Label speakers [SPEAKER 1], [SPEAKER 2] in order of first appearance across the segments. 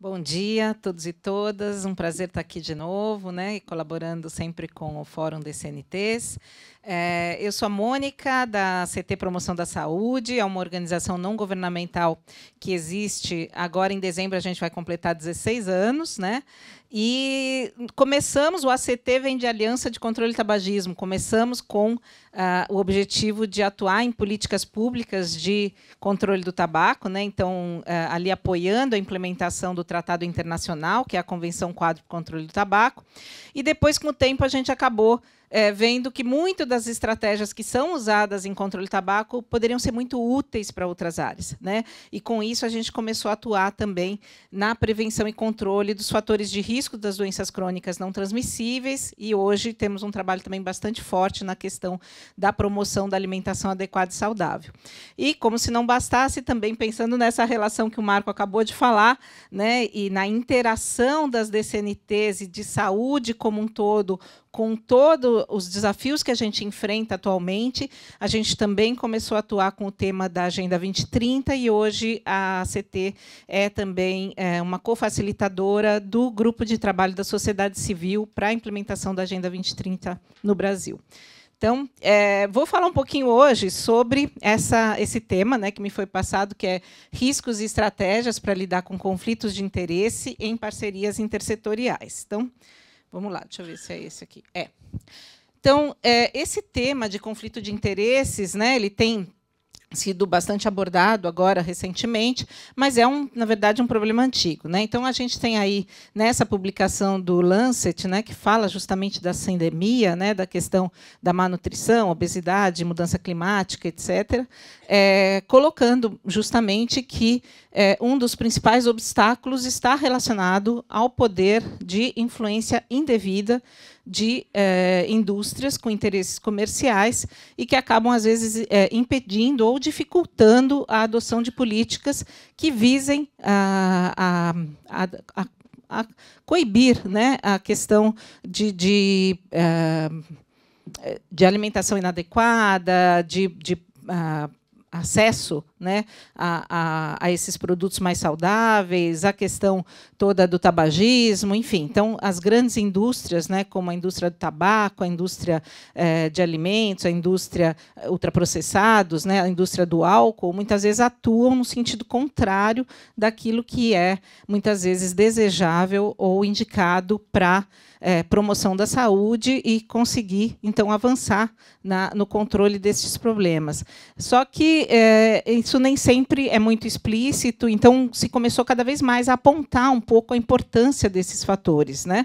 [SPEAKER 1] Bom dia a todos e todas. Um prazer estar aqui de novo, né? E colaborando sempre com o Fórum DCNTs. É, eu sou a Mônica, da CT Promoção da Saúde, é uma organização não governamental que existe. Agora, em dezembro, a gente vai completar 16 anos, né? E começamos, o ACT vem de Aliança de Controle Tabagismo, começamos com uh, o objetivo de atuar em políticas públicas de controle do tabaco, né? então, uh, ali apoiando a implementação do Tratado Internacional, que é a Convenção Quadro para o Controle do Tabaco, e depois, com o tempo, a gente acabou é, vendo que muitas das estratégias que são usadas em controle de tabaco poderiam ser muito úteis para outras áreas. Né? E com isso a gente começou a atuar também na prevenção e controle dos fatores de risco das doenças crônicas não transmissíveis e hoje temos um trabalho também bastante forte na questão da promoção da alimentação adequada e saudável. E como se não bastasse, também pensando nessa relação que o Marco acabou de falar, né, e na interação das DCNTs e de saúde como um todo com todos os desafios que a gente enfrenta atualmente, a gente também começou a atuar com o tema da Agenda 2030 e hoje a CT é também é, uma cofacilitadora do grupo de trabalho da sociedade civil para a implementação da Agenda 2030 no Brasil. Então, é, vou falar um pouquinho hoje sobre essa, esse tema né, que me foi passado, que é riscos e estratégias para lidar com conflitos de interesse em parcerias intersetoriais. Então, Vamos lá, deixa eu ver se é esse aqui. É. Então, é, esse tema de conflito de interesses, né, ele tem sido bastante abordado agora recentemente, mas é um, na verdade, um problema antigo, né? Então a gente tem aí nessa publicação do Lancet, né, que fala justamente da sindemia, né, da questão da malnutrição, obesidade, mudança climática, etc, é, colocando justamente que é, um dos principais obstáculos está relacionado ao poder de influência indevida de eh, indústrias com interesses comerciais e que acabam, às vezes, eh, impedindo ou dificultando a adoção de políticas que visem a, a, a, a coibir né, a questão de. de eh, de alimentação inadequada, de, de uh, acesso né, a, a, a, esses produtos mais saudáveis, a questão toda do tabagismo, enfim. Então, as grandes indústrias, né, como a indústria do tabaco, a indústria eh, de alimentos, a indústria eh, ultraprocessados, né, a indústria do álcool, muitas vezes atuam no sentido contrário daquilo que é muitas vezes desejável ou indicado para eh, promoção da saúde e conseguir então avançar na, no controle desses problemas. Só que eh, isso nem sempre é muito explícito, então se começou cada vez mais a apontar um pouco a importância desses fatores. Né?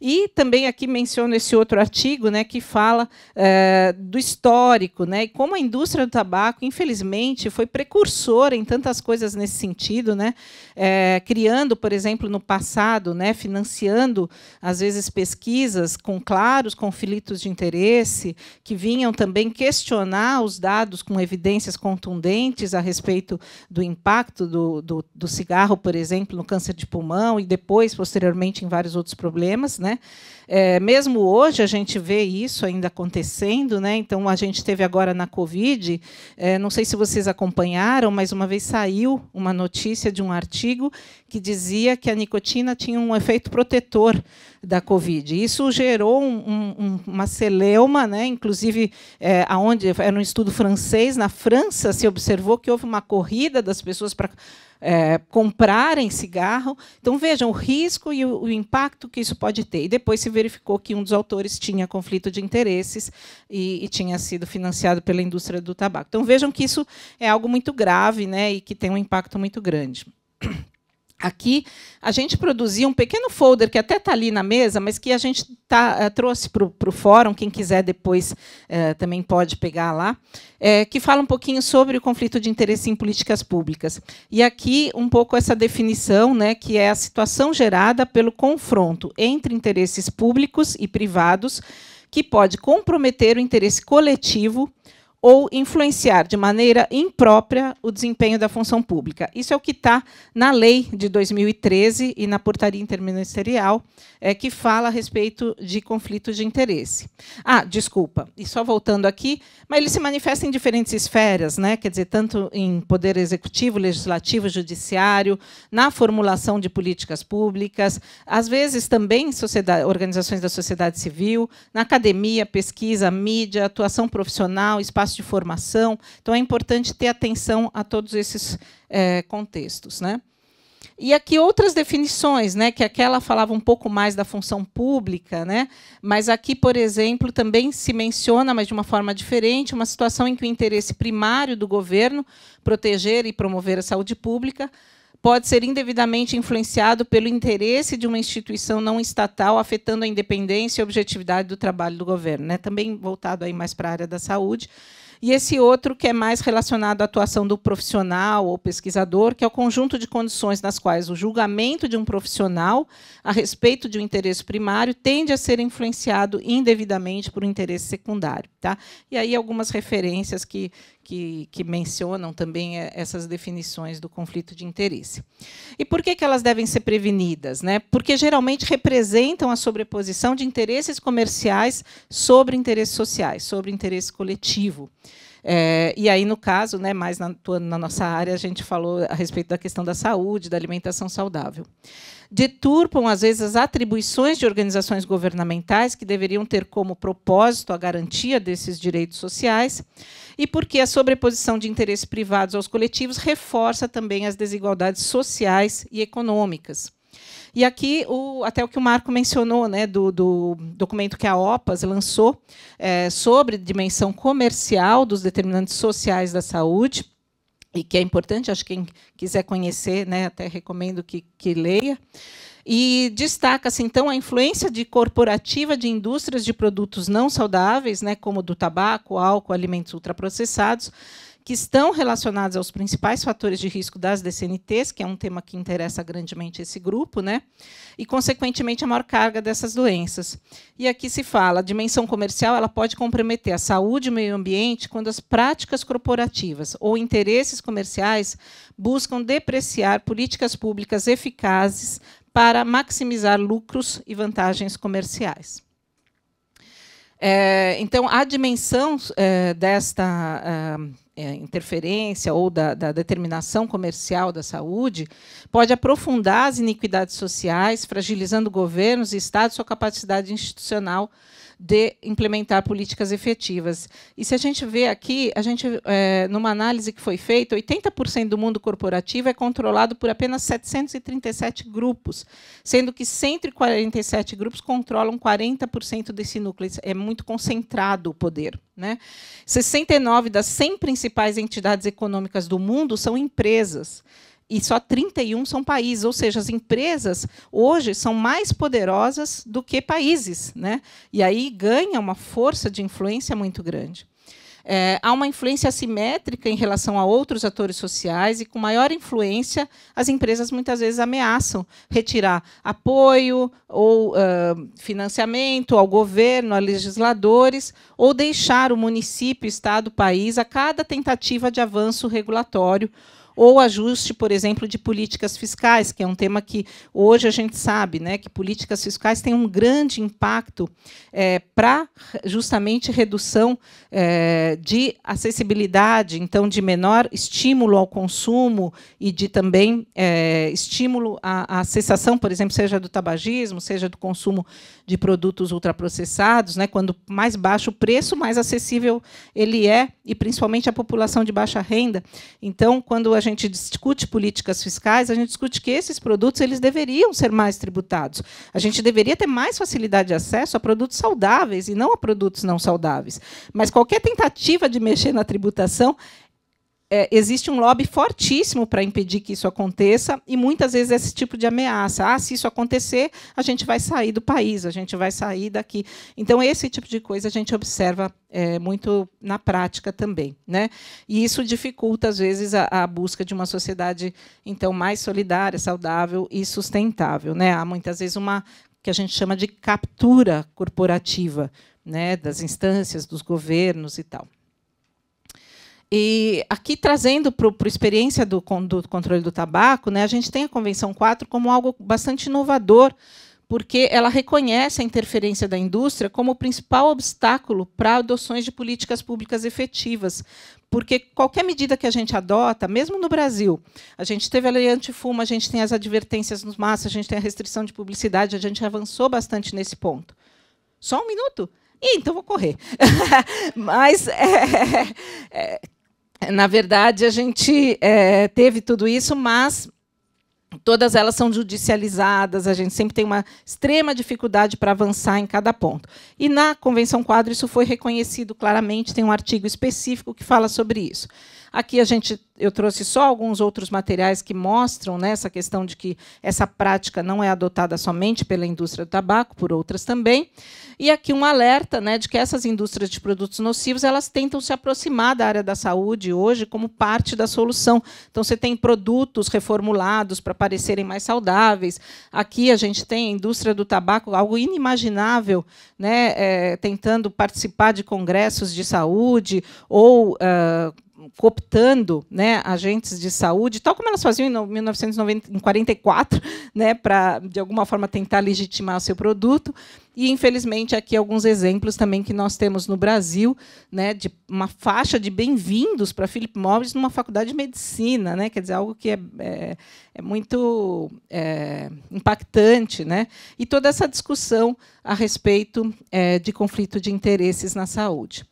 [SPEAKER 1] E também aqui menciono esse outro artigo né, que fala é, do histórico né, e como a indústria do tabaco, infelizmente, foi precursora em tantas coisas nesse sentido, né? É, criando, por exemplo, no passado, né, financiando às vezes pesquisas com claros conflitos de interesse que vinham também questionar os dados com evidências contundentes a respeito do impacto do, do, do cigarro, por exemplo, no câncer de pulmão e depois, posteriormente, em vários outros problemas. Né? É, mesmo hoje, a gente vê isso ainda acontecendo. Né? Então, a gente teve agora na Covid, é, não sei se vocês acompanharam, mas uma vez saiu uma notícia de um artigo que dizia que a nicotina tinha um efeito protetor da Covid. Isso gerou um, um, uma celeuma, né? inclusive, é, aonde, era é, um estudo francês, na França se observou que houve uma corrida das pessoas para é, comprarem cigarro. Então, vejam o risco e o, o, impacto que isso pode ter. E depois se verificou que um dos autores tinha conflito de interesses e, e, tinha sido financiado pela indústria do tabaco. Então, vejam que isso é algo muito grave né, e que tem um impacto muito grande. Aqui a gente produziu um pequeno folder que até está ali na mesa, mas que a gente tá, eh, trouxe para o fórum. Quem quiser depois é, também pode pegar lá, é, que fala um pouquinho sobre o conflito de interesse em políticas públicas. E aqui um pouco essa definição, né, que é a situação gerada pelo confronto entre interesses públicos e privados, que pode comprometer o interesse coletivo ou influenciar de maneira imprópria o desempenho da função pública. Isso é o que está na lei de 2013 e na portaria interministerial, é, que fala a respeito de conflitos de interesse. Ah, desculpa, e só voltando aqui, mas ele se manifesta em diferentes esferas, né? quer dizer, tanto em poder executivo, legislativo, judiciário, na formulação de políticas públicas, às vezes também organizações da sociedade civil, na academia, pesquisa, mídia, atuação profissional, espaço processo de formação. Então, é importante ter atenção a todos esses é, contextos. Né? E aqui outras definições, né, que aquela falava um pouco mais da função pública, né, mas aqui, por exemplo, também se menciona, mas de uma forma diferente, uma situação em que o interesse primário do governo proteger e promover a saúde pública pode ser indevidamente influenciado pelo interesse de uma instituição não estatal, afetando a independência e objetividade do trabalho do governo. Né? Também voltado aí mais para a área da saúde e esse outro que é mais relacionado à atuação do profissional ou pesquisador, que é o conjunto de condições nas quais o julgamento de um profissional a respeito de um interesse primário tende a ser influenciado indevidamente por um interesse secundário. Tá? E aí algumas referências que, que, que mencionam também eh, essas definições do conflito de interesse. E por que, que elas devem ser prevenidas? Né? Porque geralmente representam a sobreposição de interesses comerciais sobre interesses sociais, sobre interesse coletivo. É, e aí, no caso, né, mais na, na nossa área, a gente falou a respeito da questão da saúde, da alimentação saudável. Deturpam, às vezes, as atribuições de organizações governamentais que deveriam ter como propósito a garantia desses direitos sociais, e porque a sobreposição de interesses privados aos coletivos reforça também as desigualdades sociais e econômicas. E aqui, o, até o que o Marco mencionou, né, do, do documento que a OPAS lançou é, sobre dimensão comercial dos determinantes sociais da saúde, e que é importante, acho que quem quiser conhecer, né, até recomendo que, que leia. E destaca-se, então, a influência de corporativa de indústrias de produtos não saudáveis, né, como do tabaco, álcool, alimentos ultraprocessados, que estão relacionados aos principais fatores de risco das DCNTs, que é um tema que interessa grandemente esse grupo, né? e, consequentemente, a maior carga dessas doenças. E aqui se fala, a dimensão comercial ela pode comprometer a saúde e o meio ambiente quando as práticas corporativas ou interesses comerciais buscam depreciar políticas públicas eficazes para maximizar lucros e vantagens comerciais. É, então, a dimensão é, desta é, é, interferência ou da, da, determinação comercial da saúde pode aprofundar as iniquidades sociais, fragilizando governos e estados sua capacidade institucional de implementar políticas efetivas. E se a gente vê aqui, a gente, é, numa análise que foi feita, 80% do mundo corporativo é controlado por apenas 737 grupos, sendo que 147 grupos controlam 40% desse núcleo. É muito concentrado o poder. Né? 69 das 100 principais entidades econômicas do mundo são empresas e só 31 são países, ou seja, as empresas hoje são mais poderosas do que países, né? E aí ganha uma força de influência muito grande. É, há uma influência assimétrica em relação a outros atores sociais e com maior influência as empresas muitas vezes ameaçam retirar apoio ou uh, financiamento ao governo, a legisladores ou deixar o município, estado, país a cada tentativa de avanço regulatório ou ajuste, por exemplo, de políticas fiscais, que é um tema que hoje a gente sabe né, que políticas fiscais têm um grande impacto é, para justamente redução é, de acessibilidade, então de menor estímulo ao consumo e de também é, estímulo à, à cessação, por exemplo, seja do tabagismo, seja do consumo de produtos ultraprocessados, né, quando mais baixo o preço, mais acessível ele é, e principalmente a população de baixa renda. Então, quando a gente discute políticas fiscais, a gente discute que esses produtos eles deveriam ser mais tributados. A gente deveria ter mais facilidade de acesso a produtos saudáveis e não a produtos não saudáveis. Mas qualquer tentativa de mexer na tributação é, existe um lobby fortíssimo para impedir que isso aconteça, e muitas vezes esse tipo de ameaça. Ah, se isso acontecer, a gente vai sair do país, a gente vai sair daqui. Então, esse tipo de coisa a gente observa é, muito na prática também. Né? E isso dificulta, às vezes, a, a, busca de uma sociedade então mais solidária, saudável e sustentável. Né? Há muitas vezes uma que a gente chama de captura corporativa né, das instâncias, dos governos e tal. E aqui trazendo para a experiência do, do, controle do tabaco, né, a gente tem a Convenção 4 como algo bastante inovador, porque ela reconhece a interferência da indústria como o principal obstáculo para adoções de políticas públicas efetivas. Porque qualquer medida que a gente adota, mesmo no Brasil, a gente teve a lei anti-fumo, a gente tem as advertências nos massas, a gente tem a restrição de publicidade, a gente avançou bastante nesse ponto. Só um minuto? então vou correr. Mas é, é, na verdade, a gente é, teve tudo isso, mas todas elas são judicializadas, a gente sempre tem uma extrema dificuldade para avançar em cada ponto. E na Convenção Quadro isso foi reconhecido claramente, tem um artigo específico que fala sobre isso. Aqui a gente, eu trouxe só alguns outros materiais que mostram né, essa questão de que essa prática não é adotada somente pela indústria do tabaco, por outras também. E aqui um alerta né, de que essas indústrias de produtos nocivos elas tentam se aproximar da área da saúde hoje como parte da solução. Então você tem produtos reformulados para parecerem mais saudáveis. Aqui a gente tem a indústria do tabaco, algo inimaginável, né, é, tentando participar de congressos de saúde ou uh, cooptando né, agentes de saúde, tal como elas faziam em 1944, né, para, de alguma forma, tentar legitimar o seu produto. E, infelizmente, aqui alguns exemplos também que nós temos no Brasil, né, de uma faixa de bem-vindos para Philip Morris numa faculdade de medicina, né, quer dizer, algo que é, é, é muito é, impactante. Né, e toda essa discussão a respeito é, de conflito de interesses na saúde.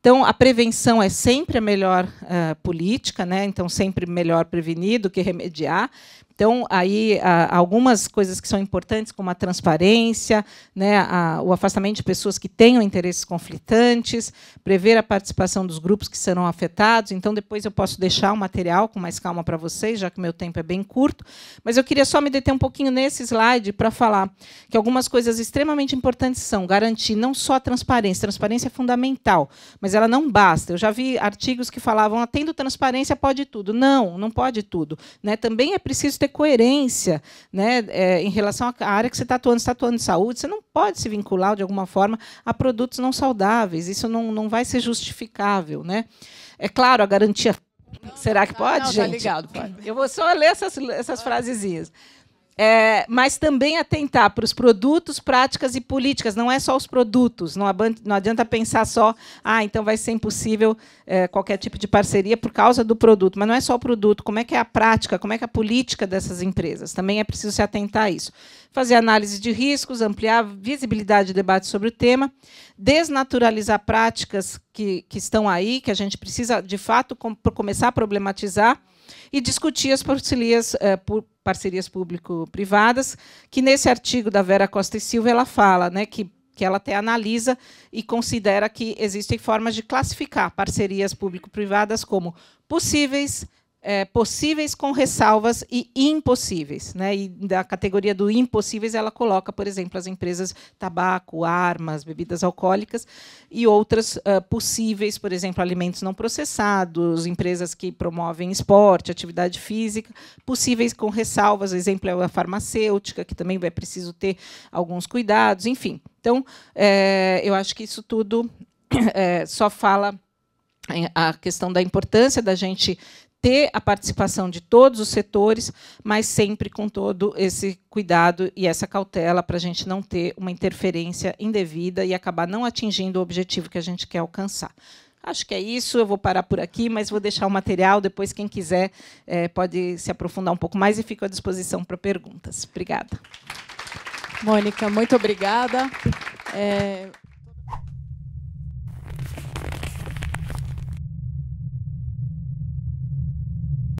[SPEAKER 1] Então, a prevenção é sempre a melhor uh, política, né? então, sempre melhor prevenir do que remediar, então, aí algumas coisas que são importantes, como a transparência, né, a, o afastamento de pessoas que tenham interesses conflitantes, prever a participação dos grupos que serão afetados. Então, depois eu posso deixar o material com mais calma para vocês, já que o meu tempo é bem curto. Mas eu queria só me deter um pouquinho nesse slide para falar que algumas coisas extremamente importantes são garantir não só a transparência, transparência é fundamental, mas ela não basta. Eu já vi artigos que falavam, ah, tendo transparência pode tudo. Não, não pode tudo. Né? Também é preciso ter coerência né, é, em relação à área que você está atuando. Você está atuando em saúde, você não pode se vincular, de alguma forma, a produtos não saudáveis. Isso não, não vai ser justificável. Né? É claro, a garantia. Não, Será que não, pode, não, tá gente? Tá ligado, pode. Eu vou só ler essas, essas frasezinhas é, mas também atentar para os produtos, práticas e políticas. Não é só os produtos. Não, adianta pensar só, ah, então vai ser impossível é, qualquer tipo de parceria por causa do produto. Mas não é só o produto. Como é que é a prática? Como é que é a política dessas empresas? Também é preciso se atentar a isso. Fazer análise de riscos, ampliar a visibilidade de debate sobre o tema, desnaturalizar práticas que, que estão aí, que a gente precisa, de fato, com, começar a problematizar e discutir as parcerias, eh, por, parcerias público-privadas, que nesse artigo da Vera Costa e Silva ela fala né, que, que ela até analisa e considera que existem formas de classificar parcerias público-privadas como possíveis, é, possíveis com ressalvas e impossíveis. Né? E da categoria do impossíveis, ela coloca, por exemplo, as empresas tabaco, armas, bebidas alcoólicas e outras uh, possíveis, por exemplo, alimentos não processados, empresas que promovem esporte, atividade física, possíveis com ressalvas. exemplo é a farmacêutica, que também vai é preciso ter alguns cuidados, enfim. Então, é, eu acho que isso tudo é, só fala a questão da importância da gente ter a participação de todos os setores, mas sempre com todo esse cuidado e essa cautela para a gente não ter uma interferência indevida e acabar não atingindo o objetivo que a gente quer alcançar. Acho que é isso, eu vou parar por aqui, mas vou deixar o material, depois quem quiser é, pode se aprofundar um pouco mais e fico à disposição para perguntas. Obrigada. Mônica, muito obrigada. É...